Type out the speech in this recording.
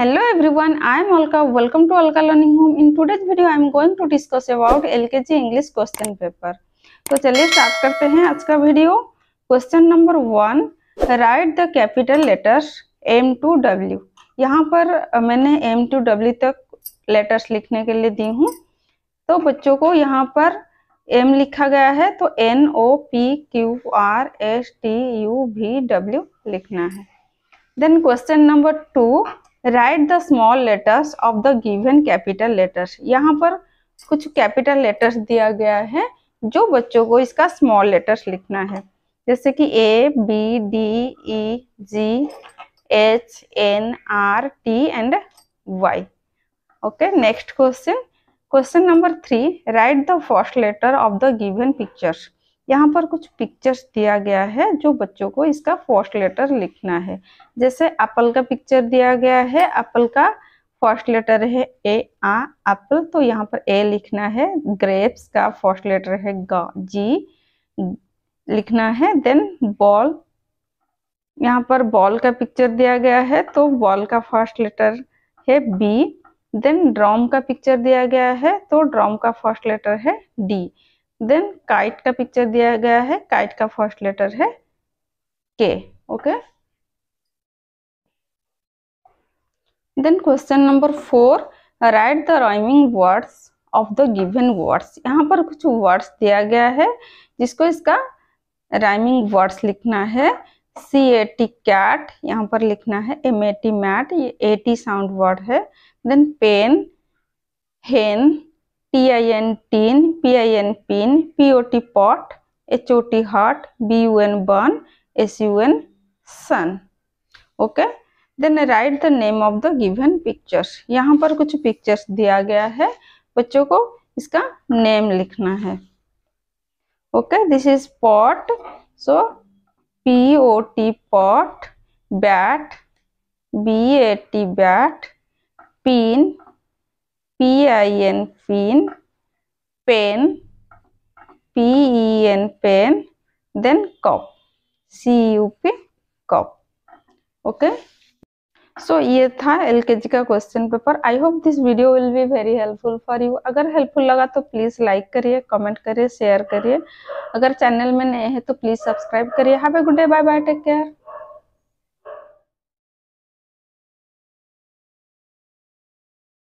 hello everyone i am alka welcome to alka learning home in today's video i am going to discuss about lkg english question paper तो चलिए start करते हैं आज का video question number one write the capital letters M to W यहाँ पर मैंने M to W तक लेटर्स लिखने के लिए दी हूँ तो बच्चों को यहाँ पर एम लिखा गया है तो N O P Q R S T U भी डब्ल्यू लिखना है then question number two write the small letters of the given capital letters यहाँ पर कुछ कैपिटल लेटर्स दिया गया है जो बच्चों को इसका स्मॉल लेटर्स लिखना है जैसे कि A B D E G H N R T and Y okay next question question number three write the first letter of the given pictures यहाँ पर कुछ पिक्चर्स दिया गया है जो बच्चों को इसका फर्स्ट लेटर लिखना है जैसे एप्पल का पिक्चर दिया गया है एप्पल का फर्स्ट लेटर है ए आ एप्पल तो यहाँ पर ए लिखना है ग्रेप्स का फर्स्ट लेटर है ग जी लिखना है देन बॉल यहाँ पर बॉल का पिक्चर दिया गया है तो बॉल का फर्स्ट लेटर है बी देन ड्रॉम का पिक्चर दिया गया है तो ड्रॉम का फर्स्ट लेटर है डी देन काइट का पिक्चर दिया गया है काइट का फर्स्ट लेटर है K okay then question number four write the rhyming words of the given words यहाँ पर कुछ वर्ड्स दिया गया है जिसको इसका राइमिंग वर्ड्स लिखना है सी ए टी कैट यहाँ पर लिखना है एम ए टी मैट ये ए टी साउंड वर्ड है then pen hen T I N tin P pin P pot H O T U N burn S sun okay then write the name of the given pictures यहाँ पर कुछ pictures दिया गया है बच्चों को इसका नेम लिखना है okay this is pot so P O T pot bat B A T bat pin P I N pin pen P E N pen then cup C U P cup okay so ये था L K G का question paper I hope this video will be very helpful for you अगर helpful लगा तो please like करिए comment करिए share करिए अगर चैनल में नए हैं तो प्लीज़ सब्सक्राइब करिए have a good day bye bye take care